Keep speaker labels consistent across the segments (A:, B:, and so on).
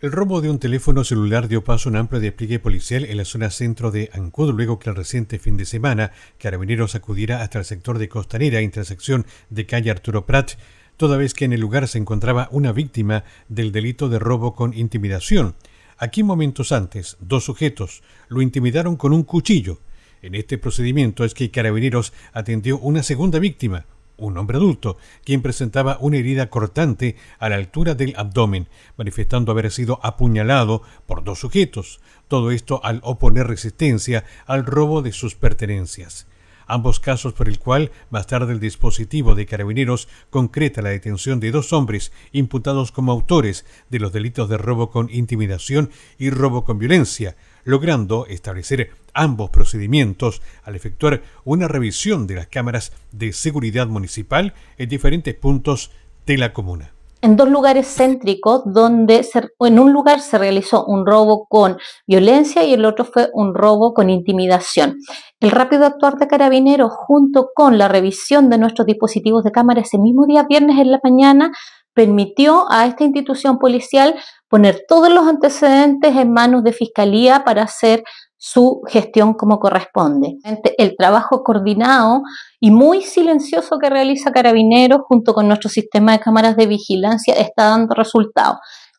A: El robo de un teléfono celular dio paso a un amplio despliegue policial en la zona centro de Ancud luego que el reciente fin de semana Carabineros acudiera hasta el sector de Costanera, intersección de calle Arturo Prat, toda vez que en el lugar se encontraba una víctima del delito de robo con intimidación. Aquí momentos antes, dos sujetos lo intimidaron con un cuchillo. En este procedimiento es que Carabineros atendió una segunda víctima, un hombre adulto, quien presentaba una herida cortante a la altura del abdomen, manifestando haber sido apuñalado por dos sujetos, todo esto al oponer resistencia al robo de sus pertenencias ambos casos por el cual más tarde el dispositivo de carabineros concreta la detención de dos hombres imputados como autores de los delitos de robo con intimidación y robo con violencia, logrando establecer ambos procedimientos al efectuar una revisión de las cámaras de seguridad municipal en diferentes puntos de la comuna
B: en dos lugares céntricos donde en un lugar se realizó un robo con violencia y el otro fue un robo con intimidación. El rápido actuar de carabineros junto con la revisión de nuestros dispositivos de cámara ese mismo día viernes en la mañana permitió a esta institución policial poner todos los antecedentes en manos de fiscalía para hacer su gestión como corresponde. El trabajo coordinado y muy silencioso que realiza Carabineros junto con nuestro sistema de cámaras de vigilancia está dando resultados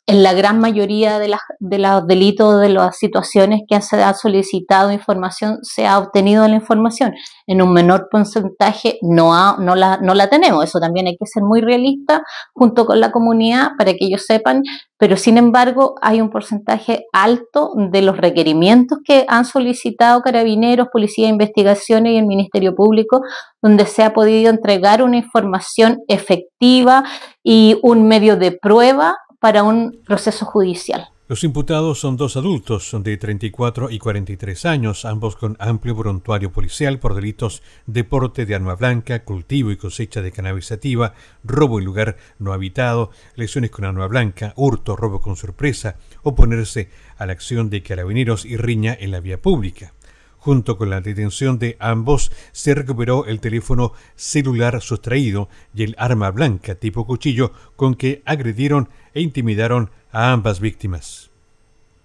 B: en la gran mayoría de, las, los delitos, de las situaciones que se ha solicitado información, se ha obtenido la información. En un menor porcentaje no, no, la, no la tenemos. Eso también hay que ser muy realista junto con la comunidad para que ellos sepan. Pero sin embargo, hay un porcentaje alto de los requerimientos que han solicitado carabineros, policía de investigaciones y el Ministerio Público, donde se ha podido entregar una información efectiva y un medio de prueba para un proceso judicial.
A: Los imputados son dos adultos de 34 y 43 años, ambos con amplio voluntario policial por delitos de porte de arma blanca, cultivo y cosecha de cannabis robo en lugar no habitado, lesiones con arma blanca, hurto, robo con sorpresa, oponerse a la acción de carabineros y riña en la vía pública. Junto con la detención de ambos, se recuperó el teléfono celular sustraído y el arma blanca tipo cuchillo con que agredieron e intimidaron a ambas víctimas.